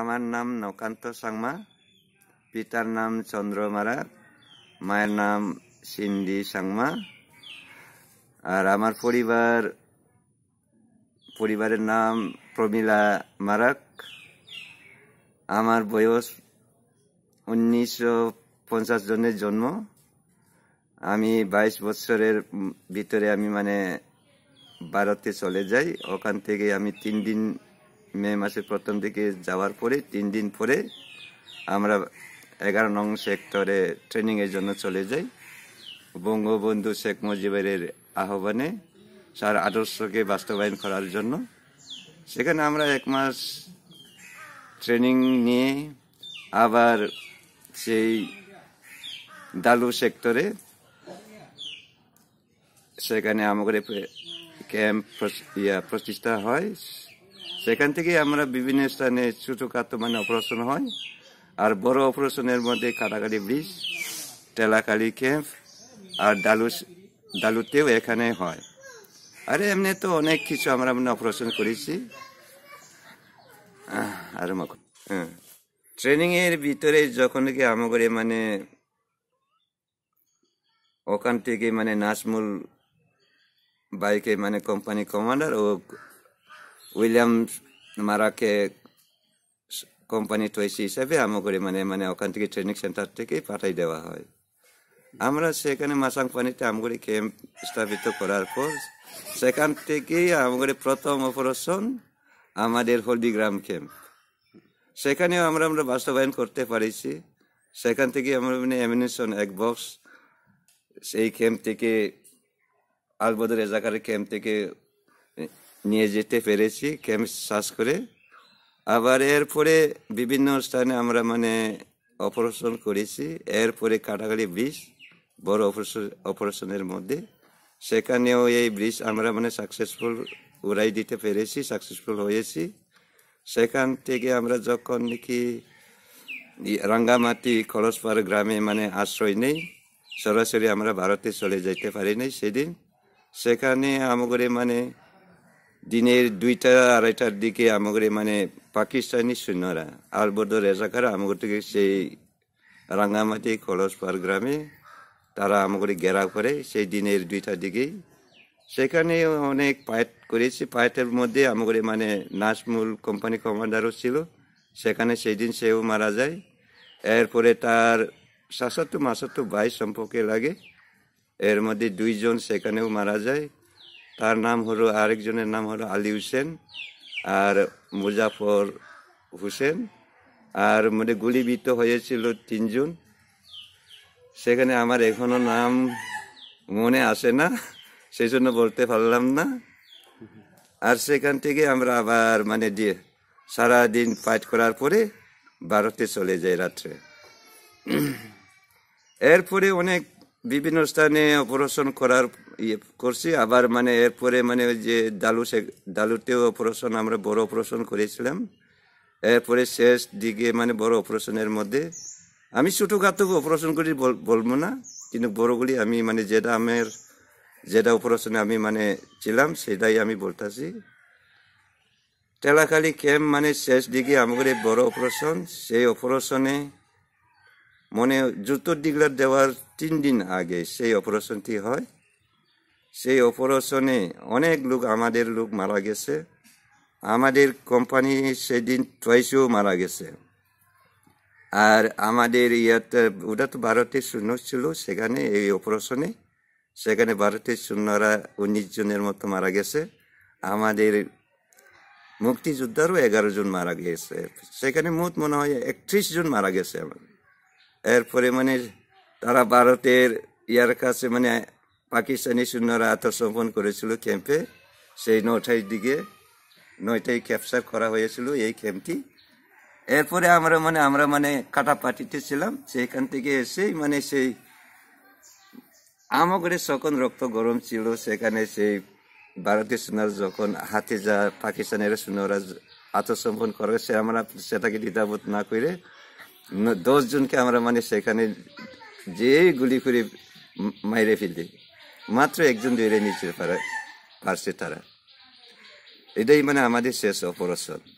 আমার নাম নকান্ত সাংমা পিতার নাম চন্দ্র মারা মায়ের নাম সিন্ডি সাংমা আর আমার পরিবার পরিবারের নাম প্রমিলা মারাক আমার বয়স উনিশশো পঞ্চাশ জনের জন্ম আমি বাইশ বছরের ভিতরে আমি মানে ভারতে চলে যাই ওখান থেকে আমি তিন দিন মে মাসের প্রথম দিকে যাওয়ার পরে তিন দিন পরে আমরা এগারো নং সেক্টরে ট্রেনিংয়ের জন্য চলে যাই বঙ্গবন্ধু শেখ মুজিবের আহ্বানে সার আদর্শকে বাস্তবায়ন করার জন্য সেখানে আমরা এক মাস ট্রেনিং নিয়ে আবার সেই দালু সেক্টরে সেখানে আমাদের ক্যাম্প ইয়া প্রতিষ্ঠা হয় সেখান থেকে আমরা বিভিন্ন স্থানে ছোটোখাটো মানে অপারেশন হয় আর বড় অপারেশনের মধ্যে কাটাকাটি ব্রিজ টেলাকালি ক্যাম্প আর ডালু ডালুতেও এখানে হয় আর এমনি তো অনেক কিছু আমরা মানে অপারেশন করেছি আর হ্যাঁ ট্রেনিংয়ের ভিতরে যখন কি আমাগরে মানে ওখান থেকে মানে নাসমুল বাইকে মানে কোম্পানি কমান্ডার ও উইলিয়াম মারা কে কোম্পানি টয়েসি হিসাবে আমগুড়ি মানে মানে ওখান থেকে ট্রেনিং সেন্টার থেকেই পাঠাই দেওয়া হয় আমরা সেখানে মাসাং পানিতে আমগুড়ি ক্যাম্প স্থাপিত করার পর সেখান থেকেই আমগুড়ি প্রথম অপারেশন আমাদের হলদিগ্রাম ক্যাম্প সেখানেও আমরা আমরা বাস্তবায়ন করতে পারিছি সেখান থেকে আমরা মানে অ্যামিনেশন এক বক্স সেই ক্যাম্প থেকে আলবদর এজাকারের ক্যাম্প থেকে নিয়ে যেতে পেরেছি ক্যাম্প শ্বাস করে আবার এরপরে বিভিন্ন স্থানে আমরা মানে অপারেশন করেছি এরপরে কাটাকাটি ব্রিজ বড় অপারেশন অপারেশনের মধ্যে সেখানেও এই ব্রিজ আমরা মানে সাকসেসফুল উড়াই দিতে পেরেছি সাকসেসফুল হয়েছি সেখান থেকে আমরা যখন নাকি রাঙ্গামাটি খরসপাড় গ্রামে মানে আশ্রয় নেই সরাসরি আমরা ভারতে চলে যেতে পারি নাই সেদিন সেখানে আমাদের মানে দিনের দুইটা আড়াইটার দিকে আমাদের মানে পাকিস্তানি সৈন্যরা আলবদ রেজাকারা আমাদের থেকে সেই রাঙ্গামাটি খলসপার গ্রামে তারা আমাকে ঘেরাও করে সেই দিনের দুইটার দিকে সেখানে অনেক পায়েট করেছি পায়েটের মধ্যে আমাদের মানে নাসমুল কোম্পানি কমান্ডারও ছিল সেখানে সেই দিন সেও মারা যায় এরপরে তার শাসাত্তু মাসাত্তর ভাই সম্পর্কে লাগে এর মধ্যে দুইজন সেখানেও মারা যায় তার নাম হলো আরেকজনের নাম হলো আলী হুসেন আর মুজাফর হুসেন আর মানে গুলিবিদ্ধ হয়েছিল তিনজন সেখানে আমার এখনো নাম মনে আসে না সেই জন্য বলতে পারলাম না আর সেখান থেকে আমরা আবার মানে দিয়ে সারাদিন ফাইট করার পরে ভারতে চলে যাই রাত্রে এরপরে অনেক বিভিন্ন স্থানে অপারেশন করার ইয়ে করছি আবার মানে এরপরে মানে ওই যে ডালু সে ডালুতেও অপারেশন আমরা বড় অপারেশন করেছিলাম এরপরে শেষ দিকে মানে বড় অপারেশনের মধ্যে আমি ছোটোখাটো অপারেশন করি বলবো না কিন্তু বড়গুলি আমি মানে যেটা আমার যেটা অপারেশনে আমি মানে ছিলাম সেটাই আমি বলতেছি টেলাখালি ক্যাম্প মানে শেষ দিকে আমাদের বড় অপারেশন সেই অপারেশনে মনে জুতো ডিগ্লার দেওয়ার তিন দিন আগে সেই অপারেশনটি হয় সেই অপারেশনে অনেক লোক আমাদের লোক মারা গেছে আমাদের কোম্পানি সেদিন টয়েসেও মারা গেছে আর আমাদের ইয়াতে ওটা তো ভারতের শূন্য ছিল সেখানে এই অপারেশনে সেখানে ভারতের শূন্যরা উনিশ জনের মতো মারা গেছে আমাদের মুক্তিযোদ্ধারও এগারো জন মারা গেছে সেখানে মোট মনে হয় একত্রিশ জন মারা গেছে আমাদের এরপরে মানে তারা ভারতের ইয়ার কাছে মানে পাকিস্তানি সৈন্যরা আত্মসমর্পণ করেছিল ক্যাম্পে সেই নটাই দিকে নয়টায় ক্যাপচার করা হয়েছিল এই ক্যাম্পটি এরপরে আমরা মানে আমরা মানে কাটাপাটিতে ছিলাম সেইখান থেকে এসেই মানে সেই আমাগরে যখন রক্ত গরম ছিল সেখানে সেই ভারতীয় সেনার যখন হাতে যা পাকিস্তানের সৈন্যরা আত্মসমর্পণ করে সে আমরা সেটাকে দ্বিধাবোধ না করে দশ জনকে আমরা মানে সেখানে যেই গুলি করে মাইরে ফেলি মাত্র একজন ধরে নিচে পারে পারছে তারা এটাই মানে আমাদের শেষ অপরাশন